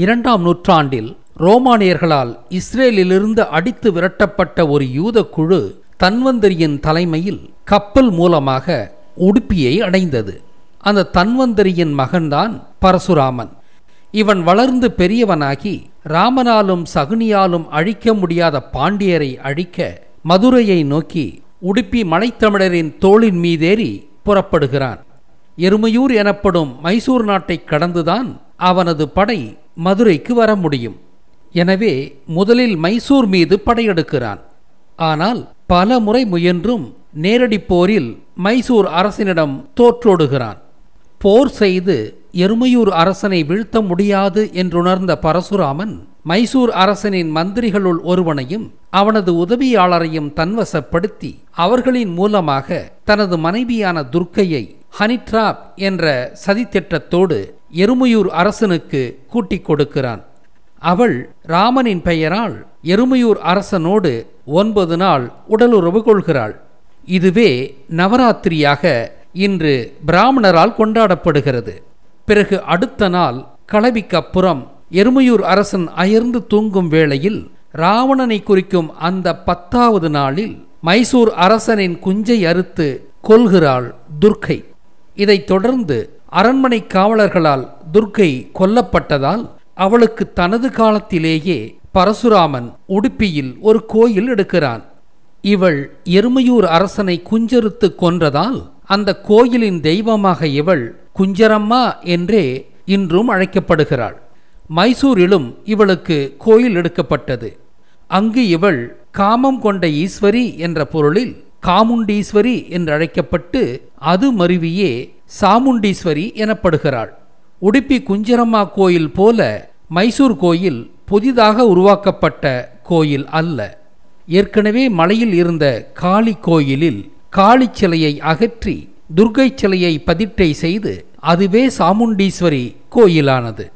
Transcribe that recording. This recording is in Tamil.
இரண்டாம் நூற்றாண்டில் ரோமானியர்களால் இஸ்ரேலிலிருந்து அடித்து விரட்டப்பட்ட ஒரு யூத குழு தன்வந்தரியின் தலைமையில் கப்பல் மூலமாக உடுப்பியை அடைந்தது அந்த தன்வந்தரியின் மகன்தான் பரசுராமன் இவன் வளர்ந்து பெரியவனாகி ராமனாலும் சகுனியாலும் அழிக்க முடியாத பாண்டியரை அழிக்க மதுரையை நோக்கி உடுப்பி மலைத்தமிழரின் தோளின் மீதேறி புறப்படுகிறான் எருமையூர் எனப்படும் மைசூர் நாட்டை கடந்துதான் அவனது படை மதுரைக்கு வர முடியும் எனவே முதலில் மைசூர் மீது படையெடுக்கிறான் ஆனால் பல முறை முயன்றும் நேரடி போரில் மைசூர் அரசனிடம் தோற்றோடுகிறான் போர் செய்து எருமையூர் அரசனை வீழ்த்த முடியாது என்றுணர்ந்த பரசுராமன் மைசூர் அரசனின் மந்திரிகளுள் ஒருவனையும் அவனது உதவியாளரையும் தன்வசப்படுத்தி அவர்களின் மூலமாக தனது மனைவியான துர்க்கையை ஹனிட்ராப் என்ற சதித்திட்டத்தோடு எருமையூர் அரசனுக்கு கூட்டிக் கொடுக்கிறான் அவள் ராமனின் பெயரால் எருமையூர் அரசனோடு ஒன்பது நாள் உடலுறவு கொள்கிறாள் இதுவே நவராத்திரியாக இன்று பிராமணரால் கொண்டாடப்படுகிறது பிறகு அடுத்த நாள் களவிக்கப்புறம் எருமையூர் அரசன் அயர்ந்து தூங்கும் வேளையில் ராவணனை குறிக்கும் அந்த பத்தாவது நாளில் மைசூர் அரசனின் குஞ்சை அறுத்து கொல்கிறாள் துர்க்கை இதைத் தொடர்ந்து அரண்மனை காவலர்களால் துர்க்கை கொல்லப்பட்டதால் அவளுக்கு தனது காலத்திலேயே பரசுராமன் உடுப்பியில் ஒரு கோயில் எடுக்கிறான் இவள் எருமையூர் அரசனை குஞ்சரித்து கொன்றதால் அந்த கோயிலின் தெய்வமாக இவள் குஞ்சரம்மா என்றே இன்றும் அழைக்கப்படுகிறாள் மைசூரிலும் இவளுக்கு கோயில் எடுக்கப்பட்டது அங்கு இவள் காமம் கொண்ட ஈஸ்வரி என்ற பொருளில் காமுண்டீஸ்வரி என்றழைக்கப்பட்டு அது மருவியே சாமுண்டீஸ்வரி எனப்படுகிறாள் உடுப்பி குஞ்சரம்மா கோயில் போல மைசூர் கோயில் புதிதாக உருவாக்கப்பட்ட கோயில் அல்ல ஏற்கனவே மலையில் இருந்த காளி கோயிலில் காளி சிலையை அகற்றி துர்கை சிலையை பதிட்டை செய்து அதுவே சாமுண்டீஸ்வரி கோயிலானது